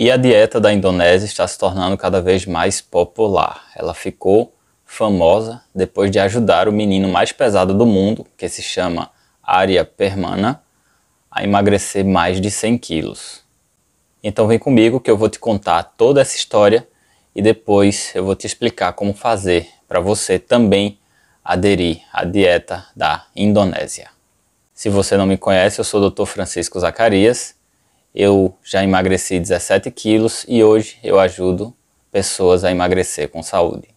E a dieta da Indonésia está se tornando cada vez mais popular. Ela ficou famosa depois de ajudar o menino mais pesado do mundo, que se chama Arya Permana, a emagrecer mais de 100 quilos. Então vem comigo que eu vou te contar toda essa história e depois eu vou te explicar como fazer para você também aderir à dieta da Indonésia. Se você não me conhece, eu sou o Dr. Francisco Zacarias eu já emagreci 17 quilos e hoje eu ajudo pessoas a emagrecer com saúde.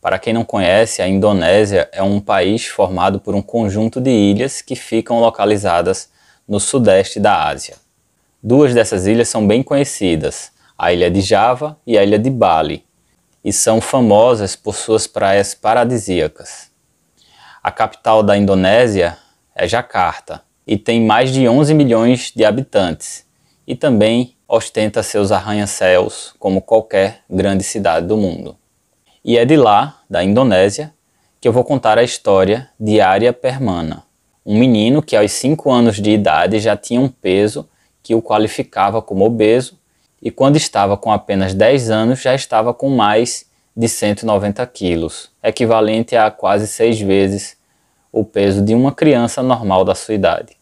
Para quem não conhece, a Indonésia é um país formado por um conjunto de ilhas que ficam localizadas no sudeste da Ásia. Duas dessas ilhas são bem conhecidas, a ilha de Java e a ilha de Bali, e são famosas por suas praias paradisíacas. A capital da Indonésia é Jakarta e tem mais de 11 milhões de habitantes e também ostenta seus arranha-céus como qualquer grande cidade do mundo. E é de lá, da Indonésia, que eu vou contar a história de Arya Permana, um menino que aos 5 anos de idade já tinha um peso que o qualificava como obeso, e quando estava com apenas 10 anos já estava com mais de 190 quilos, equivalente a quase seis vezes o peso de uma criança normal da sua idade.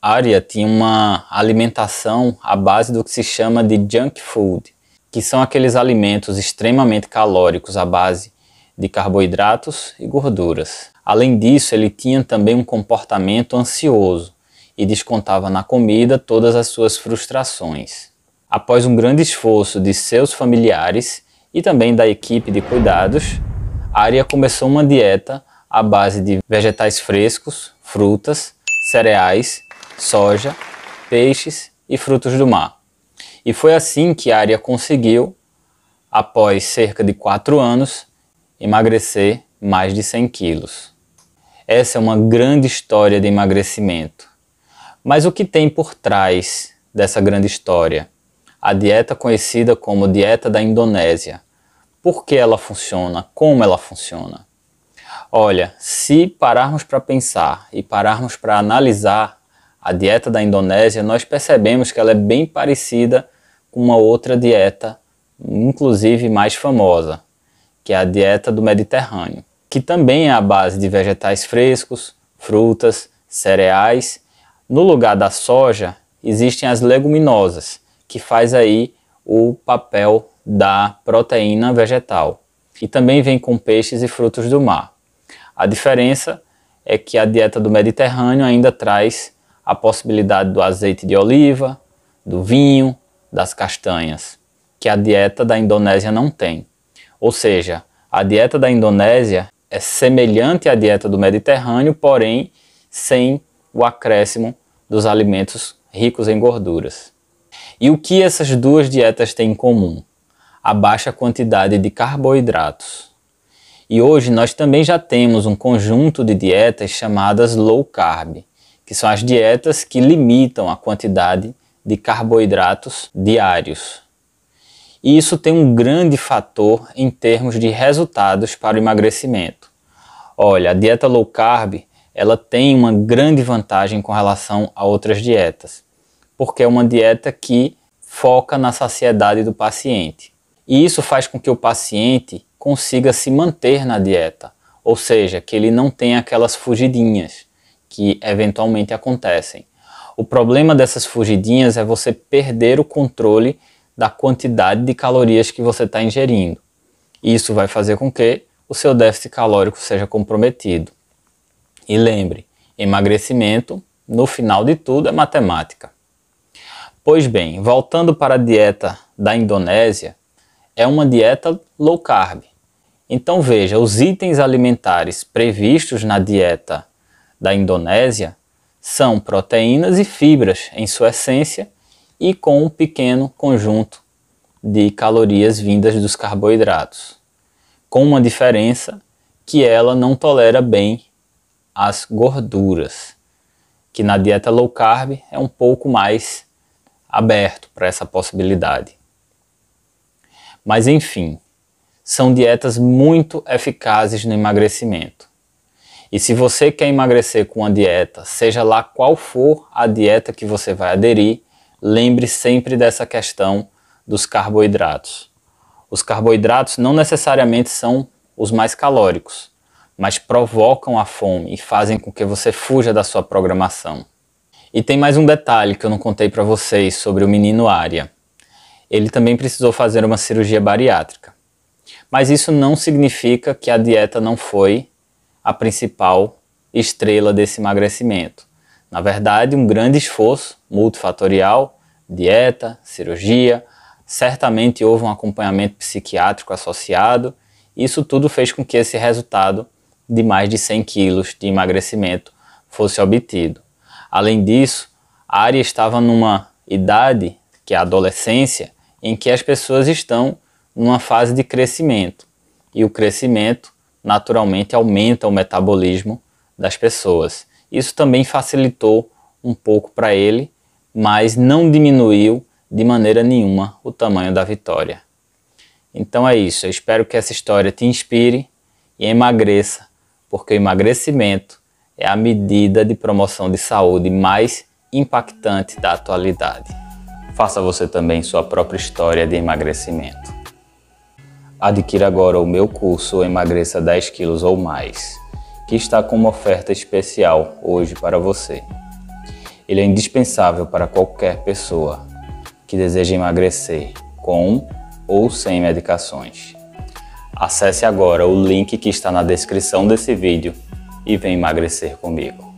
Arya tinha uma alimentação à base do que se chama de junk food, que são aqueles alimentos extremamente calóricos à base de carboidratos e gorduras. Além disso, ele tinha também um comportamento ansioso, e descontava na comida todas as suas frustrações. Após um grande esforço de seus familiares e também da equipe de cuidados, Aria começou uma dieta à base de vegetais frescos, frutas, cereais, soja, peixes e frutos do mar. E foi assim que Aria conseguiu, após cerca de quatro anos, emagrecer mais de 100 quilos. Essa é uma grande história de emagrecimento mas o que tem por trás dessa grande história? A dieta conhecida como dieta da Indonésia. Por que ela funciona? Como ela funciona? Olha, se pararmos para pensar e pararmos para analisar a dieta da Indonésia, nós percebemos que ela é bem parecida com uma outra dieta, inclusive mais famosa, que é a dieta do Mediterrâneo, que também é a base de vegetais frescos, frutas, cereais no lugar da soja, existem as leguminosas, que faz aí o papel da proteína vegetal. E também vem com peixes e frutos do mar. A diferença é que a dieta do Mediterrâneo ainda traz a possibilidade do azeite de oliva, do vinho, das castanhas, que a dieta da Indonésia não tem. Ou seja, a dieta da Indonésia é semelhante à dieta do Mediterrâneo, porém sem o acréscimo dos alimentos ricos em gorduras. E o que essas duas dietas têm em comum? A baixa quantidade de carboidratos. E hoje nós também já temos um conjunto de dietas chamadas low carb, que são as dietas que limitam a quantidade de carboidratos diários. E isso tem um grande fator em termos de resultados para o emagrecimento. Olha, a dieta low carb ela tem uma grande vantagem com relação a outras dietas, porque é uma dieta que foca na saciedade do paciente. E isso faz com que o paciente consiga se manter na dieta, ou seja, que ele não tenha aquelas fugidinhas que eventualmente acontecem. O problema dessas fugidinhas é você perder o controle da quantidade de calorias que você está ingerindo. Isso vai fazer com que o seu déficit calórico seja comprometido. E lembre, emagrecimento, no final de tudo, é matemática. Pois bem, voltando para a dieta da Indonésia, é uma dieta low carb. Então veja, os itens alimentares previstos na dieta da Indonésia são proteínas e fibras em sua essência e com um pequeno conjunto de calorias vindas dos carboidratos, com uma diferença que ela não tolera bem as gorduras, que na dieta low carb é um pouco mais aberto para essa possibilidade. Mas enfim, são dietas muito eficazes no emagrecimento. E se você quer emagrecer com uma dieta, seja lá qual for a dieta que você vai aderir, lembre sempre dessa questão dos carboidratos. Os carboidratos não necessariamente são os mais calóricos, mas provocam a fome e fazem com que você fuja da sua programação. E tem mais um detalhe que eu não contei para vocês sobre o menino Ária. Ele também precisou fazer uma cirurgia bariátrica. Mas isso não significa que a dieta não foi a principal estrela desse emagrecimento. Na verdade, um grande esforço multifatorial, dieta, cirurgia, certamente houve um acompanhamento psiquiátrico associado. Isso tudo fez com que esse resultado de mais de 100 quilos de emagrecimento fosse obtido. Além disso, a área estava numa idade, que é a adolescência, em que as pessoas estão numa fase de crescimento. E o crescimento, naturalmente, aumenta o metabolismo das pessoas. Isso também facilitou um pouco para ele, mas não diminuiu de maneira nenhuma o tamanho da vitória. Então é isso, eu espero que essa história te inspire e emagreça porque o emagrecimento é a medida de promoção de saúde mais impactante da atualidade. Faça você também sua própria história de emagrecimento. Adquira agora o meu curso Emagreça 10 quilos ou mais, que está com uma oferta especial hoje para você. Ele é indispensável para qualquer pessoa que deseja emagrecer com ou sem medicações. Acesse agora o link que está na descrição desse vídeo e vem emagrecer comigo.